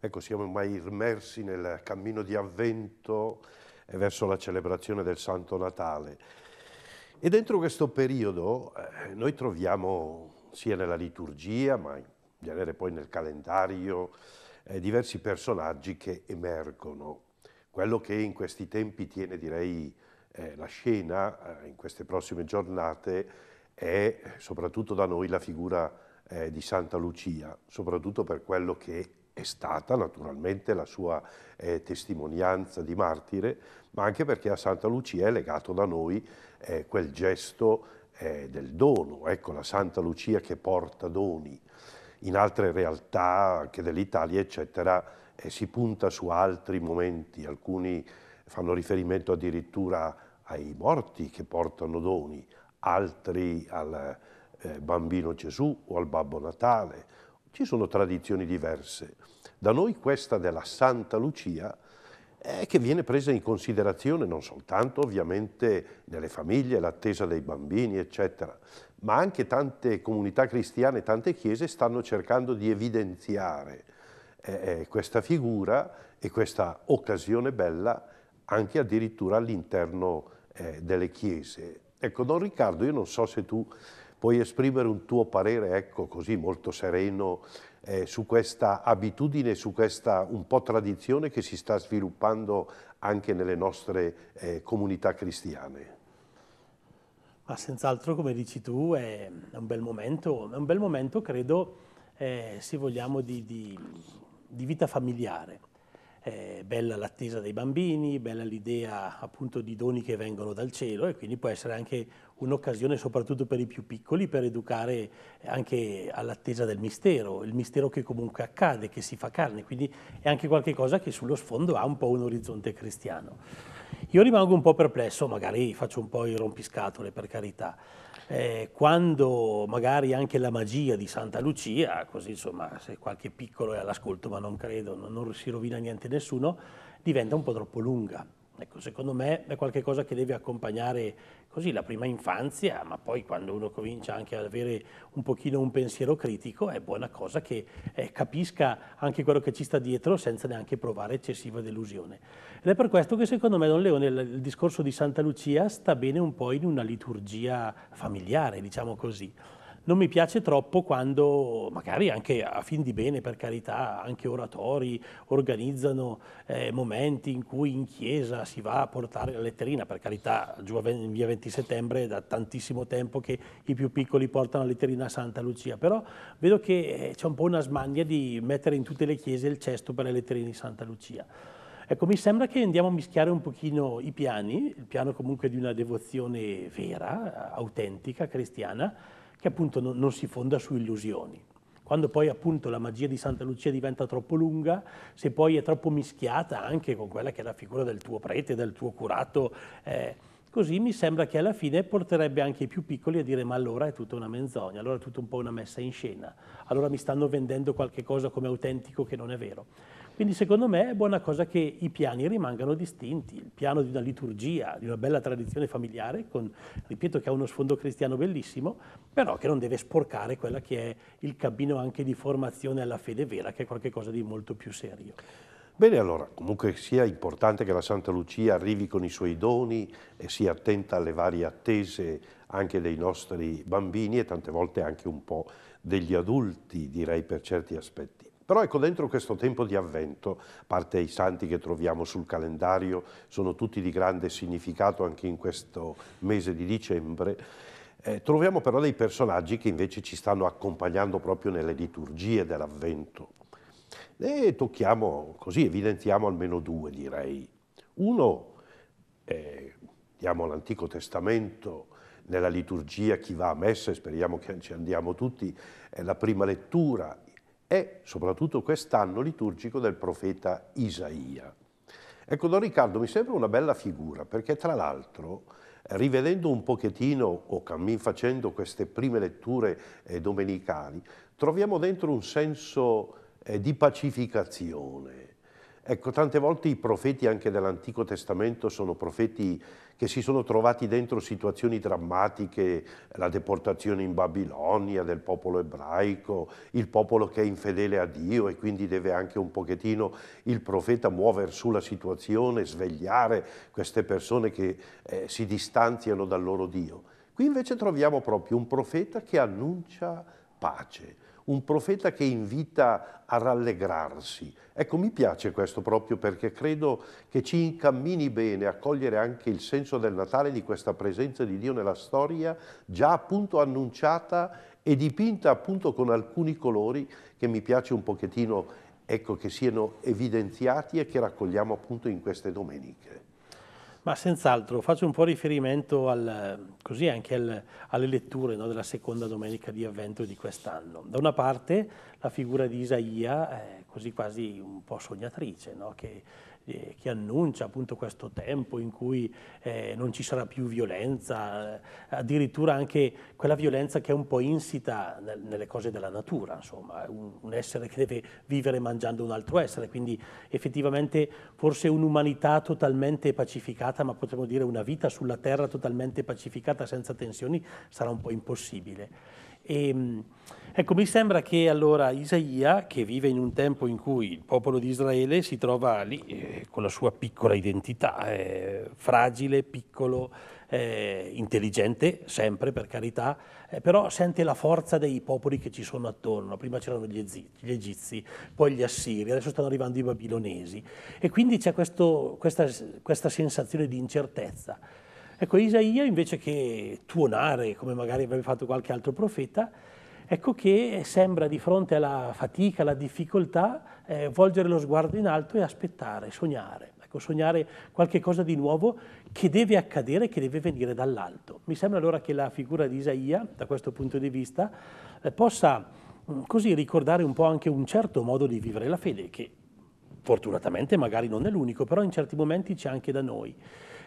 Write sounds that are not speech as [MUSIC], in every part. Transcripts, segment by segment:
Ecco, siamo ormai immersi nel cammino di avvento verso la celebrazione del Santo Natale. E dentro questo periodo eh, noi troviamo sia nella liturgia, ma in genere poi nel calendario, eh, diversi personaggi che emergono. Quello che in questi tempi tiene, direi, eh, la scena eh, in queste prossime giornate è soprattutto da noi la figura eh, di Santa Lucia, soprattutto per quello che è stata naturalmente la sua eh, testimonianza di martire, ma anche perché a Santa Lucia è legato da noi eh, quel gesto eh, del dono, ecco la Santa Lucia che porta doni. In altre realtà, anche dell'Italia, eccetera, eh, si punta su altri momenti, alcuni fanno riferimento addirittura ai morti che portano doni, altri al eh, bambino Gesù o al Babbo Natale ci sono tradizioni diverse. Da noi questa della Santa Lucia è che viene presa in considerazione non soltanto ovviamente nelle famiglie, l'attesa dei bambini, eccetera, ma anche tante comunità cristiane, tante chiese stanno cercando di evidenziare eh, eh questa figura e questa occasione bella anche addirittura all'interno eh, delle chiese. Ecco, Don Riccardo, io non so se tu puoi esprimere un tuo parere, ecco, così molto sereno eh, su questa abitudine, su questa un po' tradizione che si sta sviluppando anche nelle nostre eh, comunità cristiane. Ma senz'altro, come dici tu, è un bel momento, è un bel momento, credo, eh, se vogliamo, di, di, di vita familiare. Eh, bella l'attesa dei bambini, bella l'idea appunto di doni che vengono dal cielo e quindi può essere anche un'occasione soprattutto per i più piccoli per educare anche all'attesa del mistero, il mistero che comunque accade, che si fa carne, quindi è anche qualcosa che sullo sfondo ha un po' un orizzonte cristiano. Io rimango un po' perplesso, magari faccio un po' i rompiscatole per carità, eh, quando magari anche la magia di Santa Lucia, così insomma se qualche piccolo è all'ascolto ma non credo, non, non si rovina niente nessuno, diventa un po' troppo lunga. Ecco, secondo me è qualcosa che deve accompagnare così la prima infanzia, ma poi quando uno comincia anche ad avere un pochino un pensiero critico è buona cosa che eh, capisca anche quello che ci sta dietro senza neanche provare eccessiva delusione. Ed è per questo che secondo me Don Leone il discorso di Santa Lucia sta bene un po' in una liturgia familiare, diciamo così non mi piace troppo quando magari anche a fin di bene, per carità, anche oratori organizzano eh, momenti in cui in chiesa si va a portare la letterina, per carità, giù a via 20 settembre è da tantissimo tempo che i più piccoli portano la letterina a Santa Lucia, però vedo che eh, c'è un po' una smania di mettere in tutte le chiese il cesto per le letterine di Santa Lucia. Ecco, mi sembra che andiamo a mischiare un pochino i piani, il piano comunque di una devozione vera, autentica, cristiana, che appunto non, non si fonda su illusioni quando poi appunto la magia di Santa Lucia diventa troppo lunga, se poi è troppo mischiata anche con quella che è la figura del tuo prete, del tuo curato, eh, così mi sembra che alla fine porterebbe anche i più piccoli a dire ma allora è tutta una menzogna, allora è tutta un po' una messa in scena, allora mi stanno vendendo qualche cosa come autentico che non è vero. Quindi secondo me è buona cosa che i piani rimangano distinti, il piano di una liturgia, di una bella tradizione familiare, con, ripeto che ha uno sfondo cristiano bellissimo, però che non deve sporcare quella che è il cammino anche di formazione alla fede vera, che è qualcosa di molto più serio. Bene, allora, comunque sia importante che la Santa Lucia arrivi con i suoi doni e sia attenta alle varie attese anche dei nostri bambini e tante volte anche un po' degli adulti, direi per certi aspetti. Però ecco, dentro questo tempo di avvento, a parte i santi che troviamo sul calendario, sono tutti di grande significato anche in questo mese di dicembre, eh, troviamo però dei personaggi che invece ci stanno accompagnando proprio nelle liturgie dell'avvento. Ne tocchiamo, così evidenziamo almeno due direi. Uno, eh, diamo l'Antico Testamento, nella liturgia chi va a messa, e speriamo che ci andiamo tutti, è la prima lettura è soprattutto quest'anno liturgico del profeta Isaia. Ecco, Don Riccardo mi sembra una bella figura perché tra l'altro rivedendo un pochettino o cammin facendo queste prime letture eh, domenicali, troviamo dentro un senso eh, di pacificazione, Ecco, tante volte i profeti anche dell'Antico Testamento sono profeti che si sono trovati dentro situazioni drammatiche, la deportazione in Babilonia del popolo ebraico, il popolo che è infedele a Dio e quindi deve anche un pochettino il profeta muover sulla situazione, svegliare queste persone che eh, si distanziano dal loro Dio. Qui invece troviamo proprio un profeta che annuncia pace un profeta che invita a rallegrarsi. Ecco, mi piace questo proprio perché credo che ci incammini bene a cogliere anche il senso del Natale di questa presenza di Dio nella storia, già appunto annunciata e dipinta appunto con alcuni colori che mi piace un pochettino, ecco, che siano evidenziati e che raccogliamo appunto in queste domeniche. Ma senz'altro faccio un po' riferimento al, così anche al, alle letture no, della seconda domenica di avvento di quest'anno. Da una parte la figura di Isaia, eh, così quasi un po' sognatrice, no? che, eh, che, annuncia appunto questo tempo in cui eh, non ci sarà più violenza, eh, addirittura anche quella violenza che è un po' insita nel, nelle cose della natura, insomma, un, un, essere che deve vivere mangiando un altro essere, quindi effettivamente forse un'umanità totalmente pacificata, ma potremmo dire una vita sulla terra totalmente pacificata senza tensioni sarà un po' impossibile. E, ehm, ecco, mi sembra che allora Isaia, che vive in un tempo in cui il popolo di Israele si trova lì eh, con la sua piccola identità, eh, fragile, piccolo, eh, intelligente, sempre per carità, eh, però sente la forza dei popoli che ci sono attorno. Prima c'erano gli, Ezi, gli egizi, poi gli assiri, adesso stanno arrivando i babilonesi. E quindi c'è questo, questa, questa sensazione di incertezza. Ecco, Isaia invece che tuonare, come magari avrebbe fatto qualche altro profeta, ecco che sembra di fronte alla fatica, alla difficoltà, eh, volgere lo sguardo in alto e aspettare, sognare. Ecco, sognare qualche cosa di nuovo che deve accadere, che deve venire dall'alto. Mi sembra allora che la figura di Isaia, da questo punto di vista, eh, possa mm, così ricordare un po' anche un certo modo di vivere la fede, che fortunatamente magari non è l'unico, però in certi momenti c'è anche da noi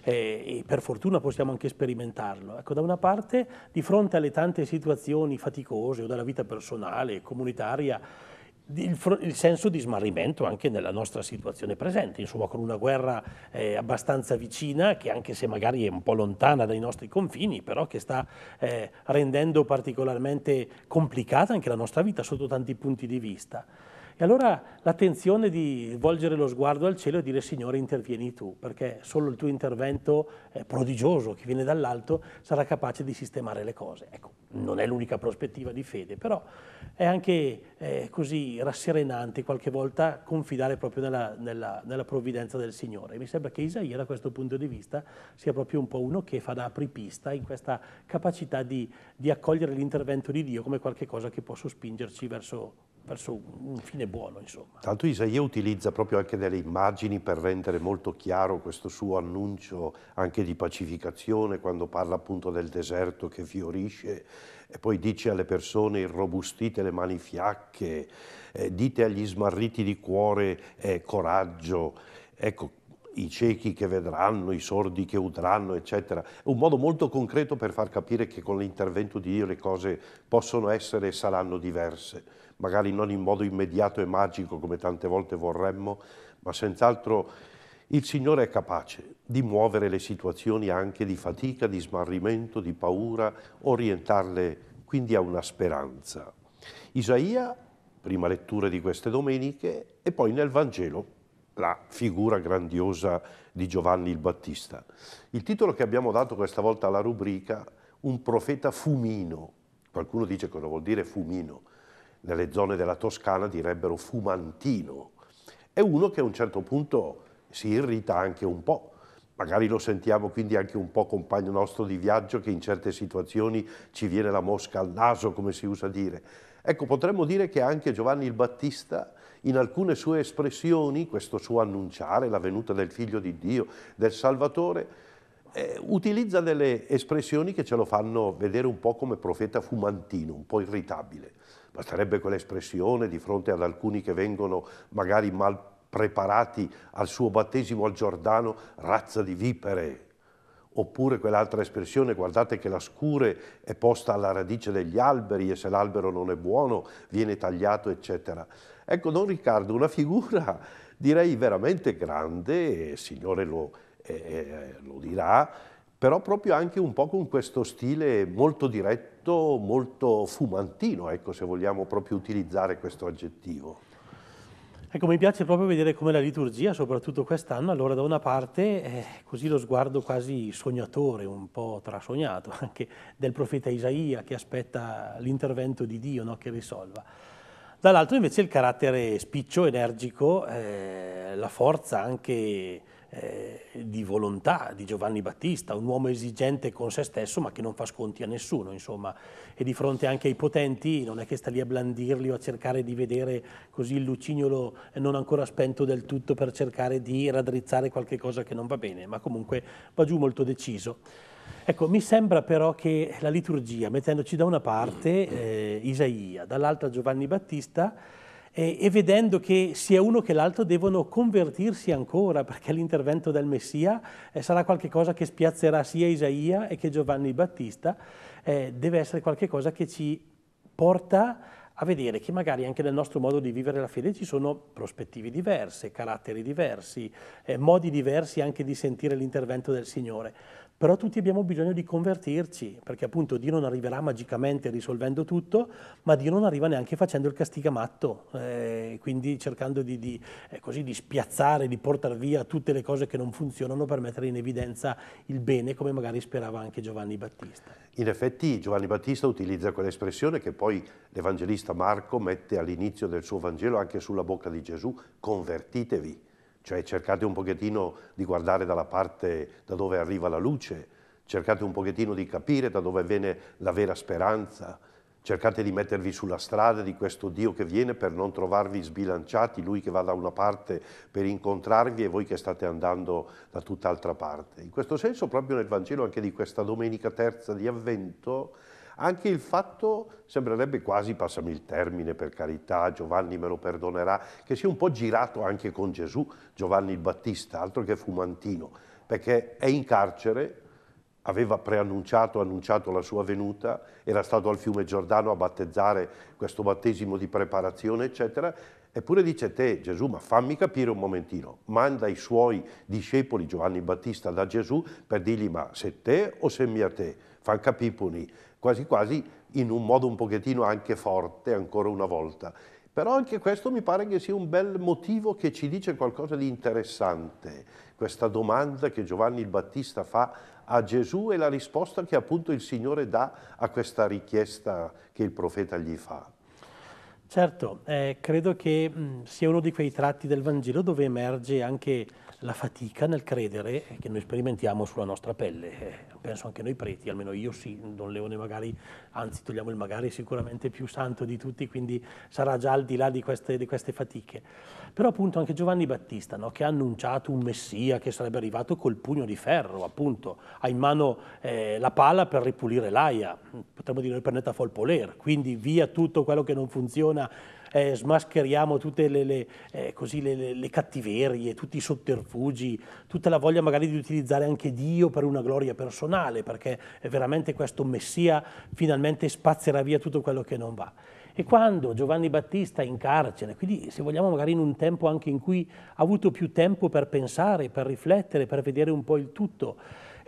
eh, e per fortuna possiamo anche sperimentarlo. Ecco, da una parte, di fronte alle tante situazioni faticose o della vita personale, e comunitaria, il, il, senso di smarrimento anche nella nostra situazione presente, insomma con una guerra eh, abbastanza vicina che anche se magari è un po' lontana dai nostri confini, però che sta eh, rendendo particolarmente complicata anche la nostra vita sotto tanti punti di vista. E allora l'attenzione di volgere lo sguardo al cielo e dire Signore intervieni tu, perché solo il tuo intervento eh, prodigioso che viene dall'alto sarà capace di sistemare le cose. Ecco, non è l'unica prospettiva di fede, però è anche eh, così rasserenante qualche volta confidare proprio nella, nella, nella provvidenza del Signore. E mi sembra che Isaia da questo punto di vista sia proprio un po' uno che fa da apripista in questa capacità di, di accogliere l'intervento di Dio come qualcosa che può sospingerci verso verso un fine buono, insomma. Tanto Isaia utilizza proprio anche delle immagini per rendere molto chiaro questo suo annuncio anche di pacificazione, quando parla appunto del deserto che fiorisce e poi dice alle persone irrobustite le mani fiacche, eh, dite agli smarriti di cuore eh, coraggio. Ecco, i ciechi che vedranno, i sordi che udranno, eccetera. È un modo molto concreto per far capire che con l'intervento di Dio le cose possono essere e saranno diverse, magari non in modo immediato e magico come tante volte vorremmo, ma senz'altro il Signore è capace di muovere le situazioni anche di fatica, di smarrimento, di paura, orientarle quindi a una speranza. Isaia, prima lettura di queste domeniche, e poi nel Vangelo la figura grandiosa di Giovanni il Battista. Il titolo che abbiamo dato questa volta alla rubrica, Un profeta fumino, qualcuno dice cosa vuol dire fumino, nelle zone della Toscana direbbero fumantino, è uno che a un certo punto si irrita anche un po', magari lo sentiamo quindi anche un po' compagno nostro di viaggio che in certe situazioni ci viene la mosca al naso, come si usa dire. Ecco, potremmo dire che anche Giovanni il Battista in alcune sue espressioni, questo suo annunciare la venuta del figlio di Dio, del Salvatore, eh, utilizza delle espressioni che ce lo fanno vedere un po' come profeta fumantino, un po' irritabile. Basterebbe quell'espressione di fronte ad alcuni che vengono magari mal preparati al suo battesimo al Giordano, razza di vipere. Oppure quell'altra espressione, guardate che la scure è posta alla radice degli alberi e se l'albero non è buono viene tagliato, eccetera. Ecco, Don Riccardo, una figura direi veramente grande, il Signore lo, eh, eh, lo dirà, però proprio anche un po' con questo stile molto diretto, molto fumantino, ecco, se vogliamo proprio utilizzare questo aggettivo. Ecco, mi piace proprio vedere come la liturgia, soprattutto quest'anno, allora da una parte eh, così lo sguardo quasi sognatore, un po' trasognato [LAUGHS] anche del profeta Isaia che aspetta l'intervento di Dio no, che risolva dall'altro invece il carattere spiccio, energico, eh, la forza anche eh, di volontà di Giovanni Battista, un uomo esigente con se stesso ma che non fa sconti a nessuno, insomma, e di fronte anche ai potenti non è che sta lì a blandirli o a cercare di vedere così il lucignolo non ancora spento del tutto per cercare di raddrizzare qualche cosa che non va bene, ma comunque va giù molto deciso. Ecco, mi sembra però che la liturgia, mettendoci da una parte eh, Isaia, dall'altra Giovanni Battista, eh, e vedendo che sia uno che l'altro devono convertirsi ancora, perché l'intervento del Messia eh, sarà qualcosa che spiazzerà sia Isaia che Giovanni Battista, eh, deve essere qualcosa che ci porta a vedere che magari anche nel nostro modo di vivere la fede ci sono prospettive diverse, caratteri diversi, eh, modi diversi anche di sentire l'intervento del Signore però tutti abbiamo bisogno di convertirci, perché appunto Dio non arriverà magicamente risolvendo tutto, ma Dio non arriva neanche facendo il castigamatto, eh, quindi cercando di, di, eh, così, di spiazzare, di portare via tutte le cose che non funzionano per mettere in evidenza il bene, come magari sperava anche Giovanni Battista. In effetti Giovanni Battista utilizza quell'espressione che poi l'Evangelista Marco mette all'inizio del suo Vangelo anche sulla bocca di Gesù, convertitevi cioè cercate un pochettino di guardare dalla parte da dove arriva la luce, cercate un pochettino di capire da dove viene la vera speranza, cercate di mettervi sulla strada di questo Dio che viene per non trovarvi sbilanciati, Lui che va da una parte per incontrarvi e voi che state andando da tutt'altra parte. In questo senso proprio nel Vangelo anche di questa domenica terza di avvento anche il fatto, sembrerebbe quasi, passami il termine per carità, Giovanni me lo perdonerà, che sia un po' girato anche con Gesù, Giovanni il Battista, altro che fumantino, perché è in carcere, aveva preannunciato, annunciato la sua venuta, era stato al fiume Giordano a battezzare questo battesimo di preparazione, eccetera, Eppure dice te Gesù, ma fammi capire un momentino, manda i suoi discepoli Giovanni Battista da Gesù per dirgli ma se te o se a te, fan capiponi quasi quasi in un modo un pochettino anche forte ancora una volta. Però anche questo mi pare che sia un bel motivo che ci dice qualcosa di interessante, questa domanda che Giovanni il Battista fa a Gesù e la risposta che appunto il Signore dà a questa richiesta che il profeta gli fa. Certo, eh, credo che mh, mm, sia uno di quei tratti del Vangelo dove emerge anche la fatica nel credere che noi sperimentiamo sulla nostra pelle. Eh, penso anche noi preti, almeno io sì, Don Leone magari, anzi togliamo il magari, sicuramente più santo di tutti, quindi sarà già al di là di queste, di queste fatiche. Però appunto anche Giovanni Battista, no, che ha annunciato un messia che sarebbe arrivato col pugno di ferro, appunto, ha in mano eh, la pala per ripulire l'aia, potremmo dire il pernetta folpoler, quindi via tutto quello che non funziona eh, smascheriamo tutte le, le, eh, così, le, le, cattiverie, tutti i sotterfugi, tutta la voglia magari di utilizzare anche Dio per una gloria personale, perché è veramente questo Messia finalmente spazzerà via tutto quello che non va. E quando Giovanni Battista è in carcere, quindi se vogliamo magari in un tempo anche in cui ha avuto più tempo per pensare, per riflettere, per vedere un po' il tutto,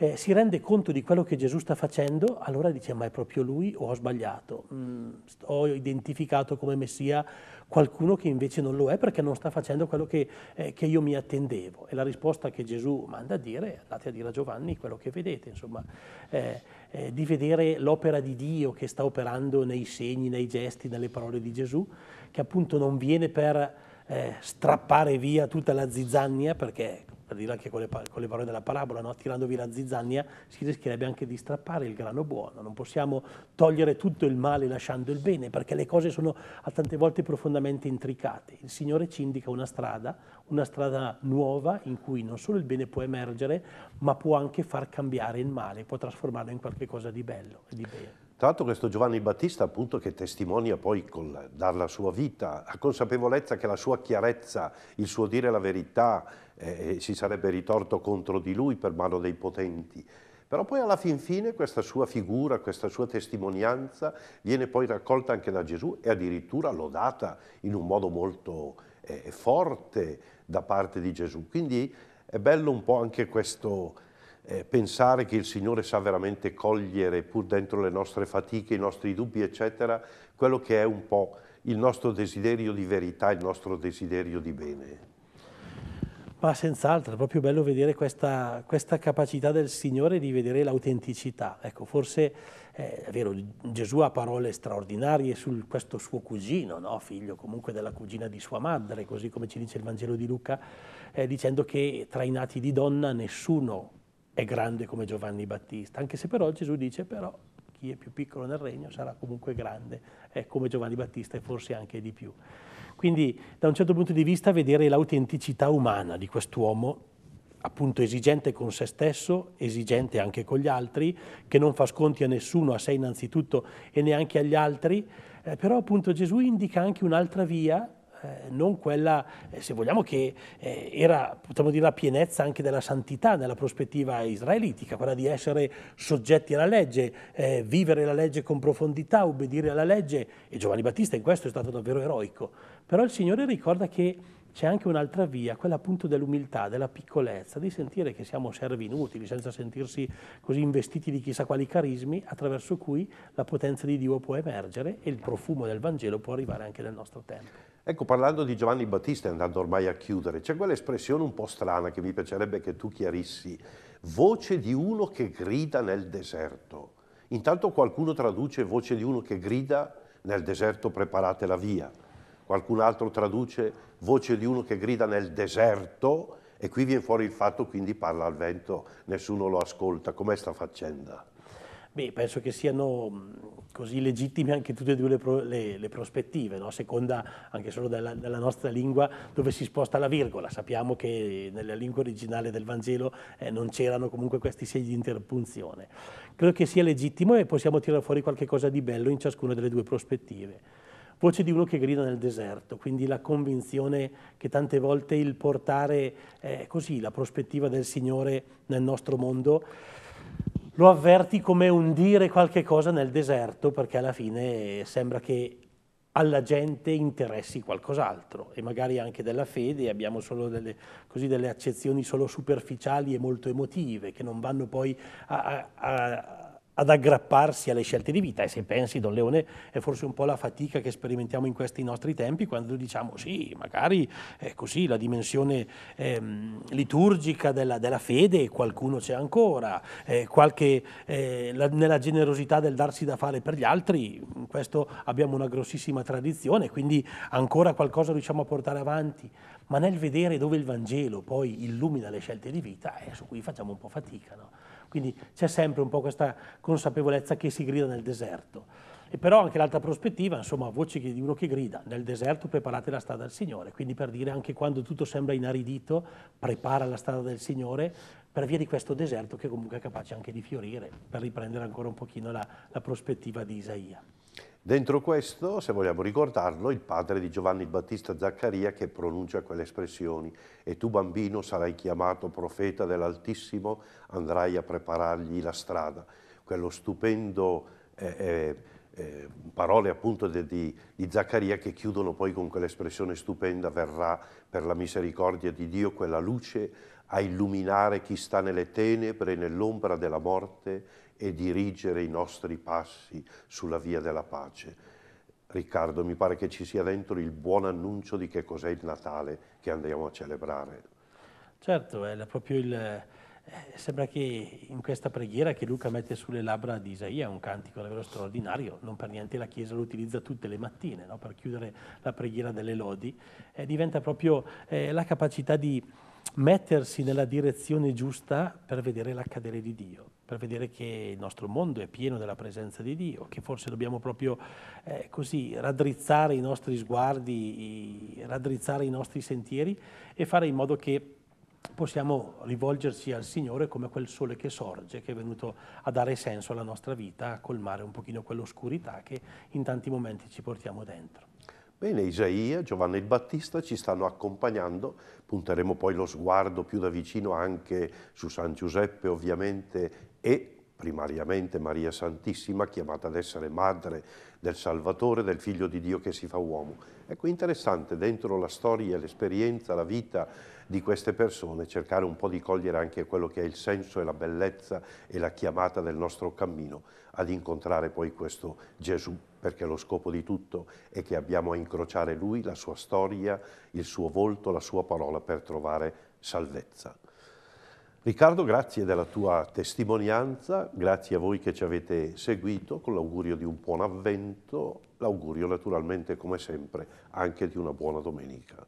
eh, si rende conto di quello che Gesù sta facendo, allora dice ma è proprio lui o ho sbagliato, mm, ho identificato come Messia qualcuno che invece non lo è perché non sta facendo quello che, eh, che io mi attendevo. E la risposta che Gesù manda a dire, andate a dire a Giovanni quello che vedete, insomma, eh, eh di vedere l'opera di Dio che sta operando nei segni, nei gesti, nelle parole di Gesù, che appunto non viene per eh, strappare via tutta la zizzania perché per dirlo anche con le, con le parole della parabola, no? tirando via la zizzania si rischierebbe anche di strappare il grano buono, non possiamo togliere tutto il male lasciando il bene, perché le cose sono a tante volte profondamente intricate. Il Signore ci indica una strada, una strada nuova in cui non solo il bene può emergere, ma può anche far cambiare il male, può trasformarlo in qualcosa di bello e di bene. Tra l'altro questo Giovanni Battista appunto che testimonia poi con, dalla sua vita, a consapevolezza che la sua chiarezza, il suo dire la verità, eh, si sarebbe ritorto contro di lui per mano dei potenti. Però poi alla fin fine questa sua figura, questa sua testimonianza viene poi raccolta anche da Gesù e addirittura lodata in un modo molto eh, forte da parte di Gesù. Quindi è bello un po' anche questo eh, pensare che il Signore sa veramente cogliere pur dentro le nostre fatiche, i nostri dubbi, eccetera, quello che è un po' il nostro desiderio di verità, il nostro desiderio di bene. Ma senz'altro, è proprio bello vedere questa, questa, capacità del Signore di vedere l'autenticità. Ecco, forse eh, è vero, Gesù ha parole straordinarie su questo suo cugino, no? figlio comunque della cugina di sua madre, così come ci dice il Vangelo di Luca, eh, dicendo che tra i nati di donna nessuno è grande come Giovanni Battista, anche se però Gesù dice però chi è più piccolo nel regno sarà comunque grande, eh, come Giovanni Battista e forse anche di più. Quindi da un certo punto di vista vedere l'autenticità umana di quest'uomo appunto esigente con se stesso, esigente anche con gli altri, che non fa sconti a nessuno, a sé innanzitutto e neanche agli altri, eh, però appunto Gesù indica anche un'altra via eh, non quella, eh, se vogliamo, che eh, era, potremmo dire, la pienezza anche della santità nella prospettiva israelitica, quella di essere soggetti alla legge, eh, vivere la legge con profondità, obbedire alla legge, e Giovanni Battista in questo è stato davvero eroico. Però il Signore ricorda che c'è anche un'altra via, quella appunto dell'umiltà, della piccolezza, di sentire che siamo servi inutili, senza sentirsi così investiti di chissà quali carismi, attraverso cui la potenza di Dio può emergere e il profumo del Vangelo può arrivare anche nel nostro tempo. Ecco, parlando di Giovanni Battista, andando ormai a chiudere, c'è quell'espressione un po' strana che mi piacerebbe che tu chiarissi. Voce di uno che grida nel deserto. Intanto qualcuno traduce voce di uno che grida nel deserto preparate la via. Qualcun altro traduce voce di uno che grida nel deserto e qui viene fuori il fatto quindi parla al vento, nessuno lo ascolta. Com'è sta faccenda? Beh, penso che siano mm, così legittime anche tutte e due le, pro, le, le prospettive, no? a seconda anche solo della, della, nostra lingua dove si sposta la virgola. Sappiamo che nella lingua originale del Vangelo eh, non c'erano comunque questi segni di interpunzione. Credo che sia legittimo e possiamo tirare fuori qualche cosa di bello in ciascuna delle due prospettive. Voce di uno che grida nel deserto, quindi la convinzione che tante volte il portare eh, così la prospettiva del Signore nel nostro mondo lo avverti come un dire qualche cosa nel deserto perché alla fine eh, sembra che alla gente interessi qualcos'altro e magari anche della fede abbiamo solo delle, così, delle accezioni solo superficiali e molto emotive che non vanno poi a, a, a ad aggrapparsi alle scelte di vita e se pensi Don Leone è forse un po' la fatica che sperimentiamo in questi nostri tempi quando diciamo sì, magari è così la dimensione ehm, liturgica della, della, fede qualcuno c'è ancora, eh, qualche, eh, la, nella generosità del darsi da fare per gli altri, in questo abbiamo una grossissima tradizione, quindi ancora qualcosa riusciamo a portare avanti, ma nel vedere dove il Vangelo poi illumina le scelte di vita, eh, su cui facciamo un po' fatica. No? Quindi c'è sempre un po' questa consapevolezza che si grida nel deserto. E però anche l'altra prospettiva, insomma, voce di uno che grida, nel deserto preparate la strada del Signore, quindi per dire anche quando tutto sembra inaridito, prepara la strada del Signore per via di questo deserto che comunque è capace anche di fiorire, per riprendere ancora un pochino la, la prospettiva di Isaia. Dentro questo, se vogliamo ricordarlo, il padre di Giovanni Battista Zaccaria che pronuncia quelle espressioni e tu bambino sarai chiamato profeta dell'Altissimo, andrai a preparargli la strada. Quello stupendo eh, eh, eh parole appunto di, di, di Zaccaria che chiudono poi con quell'espressione stupenda verrà per la misericordia di Dio quella luce a illuminare chi sta nelle tenebre, nell'ombra della morte e dirigere i nostri passi sulla via della pace. Riccardo, mi pare che ci sia dentro il buon annuncio di che cos'è il Natale che andiamo a celebrare. Certo, è proprio il, eh, sembra che in questa preghiera che Luca mette sulle labbra di Isaia, un cantico davvero straordinario, non per niente la Chiesa lo utilizza tutte le mattine no? per chiudere la preghiera delle lodi, eh, diventa proprio eh, la capacità di mettersi nella direzione giusta per vedere l'accadere di Dio, per vedere che il nostro mondo è pieno della presenza di Dio, che forse dobbiamo proprio eh, così raddrizzare i nostri sguardi, i, raddrizzare i nostri sentieri e fare in modo che possiamo rivolgerci al Signore come quel sole che sorge, che è venuto a dare senso alla nostra vita, a colmare un pochino quell'oscurità che in tanti momenti ci portiamo dentro. Bene, Isaia, Giovanni il Battista ci stanno accompagnando, punteremo poi lo sguardo più da vicino anche su San Giuseppe ovviamente e primariamente Maria Santissima, chiamata ad essere madre del Salvatore, del Figlio di Dio che si fa uomo. Ecco, interessante dentro la storia, l'esperienza, la vita di queste persone cercare un po' di cogliere anche quello che è il senso e la bellezza e la chiamata del nostro cammino ad incontrare poi questo Gesù, perché lo scopo di tutto è che abbiamo a incrociare Lui, la sua storia, il suo volto, la sua parola per trovare salvezza. Riccardo, grazie della tua testimonianza, grazie a voi che ci avete seguito, con l'augurio di un buon avvento, l'augurio naturalmente come sempre anche di una buona domenica.